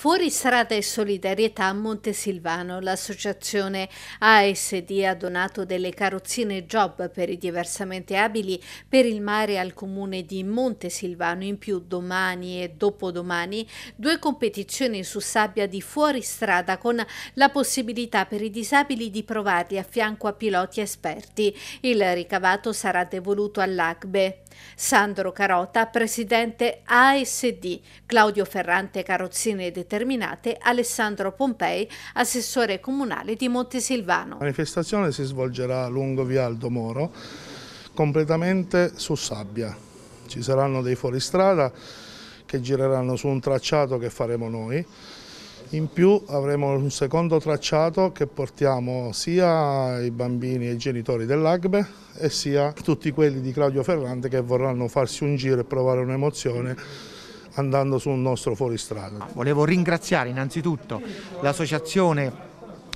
Fuori strada e solidarietà a Montesilvano, l'associazione ASD ha donato delle carrozzine job per i diversamente abili per il mare al comune di Montesilvano. In più domani e dopodomani due competizioni su sabbia di fuoristrada con la possibilità per i disabili di provarli a fianco a piloti esperti. Il ricavato sarà devoluto all'ACBE. Sandro Carota, presidente ASD, Claudio Ferrante Carrozzine Determinate, Alessandro Pompei, assessore comunale di Montesilvano. La manifestazione si svolgerà lungo via Aldo Moro, completamente su sabbia. Ci saranno dei fuoristrada che gireranno su un tracciato che faremo noi in più avremo un secondo tracciato che portiamo sia i bambini e i genitori dell'Agbe e sia tutti quelli di Claudio Ferrante che vorranno farsi un giro e provare un'emozione andando sul nostro fuoristrada. Volevo ringraziare innanzitutto l'associazione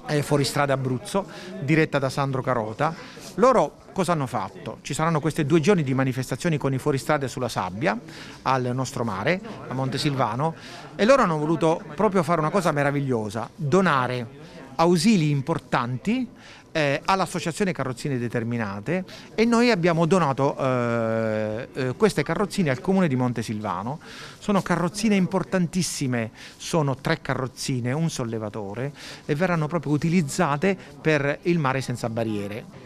eh, Fuoristrada Abruzzo, diretta da Sandro Carota, loro cosa hanno fatto? Ci saranno questi due giorni di manifestazioni con i fuoristrade sulla sabbia al nostro mare, a Montesilvano, e loro hanno voluto proprio fare una cosa meravigliosa, donare ausili importanti eh, all'associazione carrozzine determinate e noi abbiamo donato eh, eh queste carrozzine al comune di Montesilvano sono carrozzine importantissime sono tre carrozzine un sollevatore e verranno proprio utilizzate per il mare senza barriere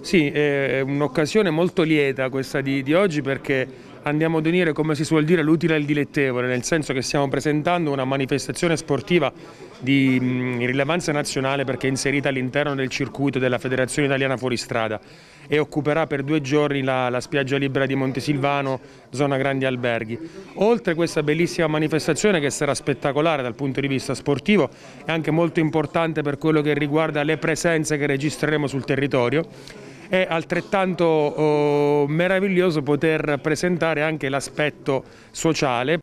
sì, è un'occasione molto lieta questa di, di, oggi perché andiamo ad unire, come si suol dire, l'utile al dilettevole, nel senso che stiamo presentando una manifestazione sportiva di mh, mm, rilevanza nazionale perché è inserita all'interno del circuito della Federazione Italiana Fuoristrada e occuperà per due giorni la, la spiaggia libera di Montesilvano, zona Grandi Alberghi. Oltre a questa bellissima manifestazione che sarà spettacolare dal punto di vista sportivo, è anche molto importante per quello che riguarda le presenze che registreremo sul territorio è altrettanto eh, meraviglioso poter presentare anche l'aspetto sociale.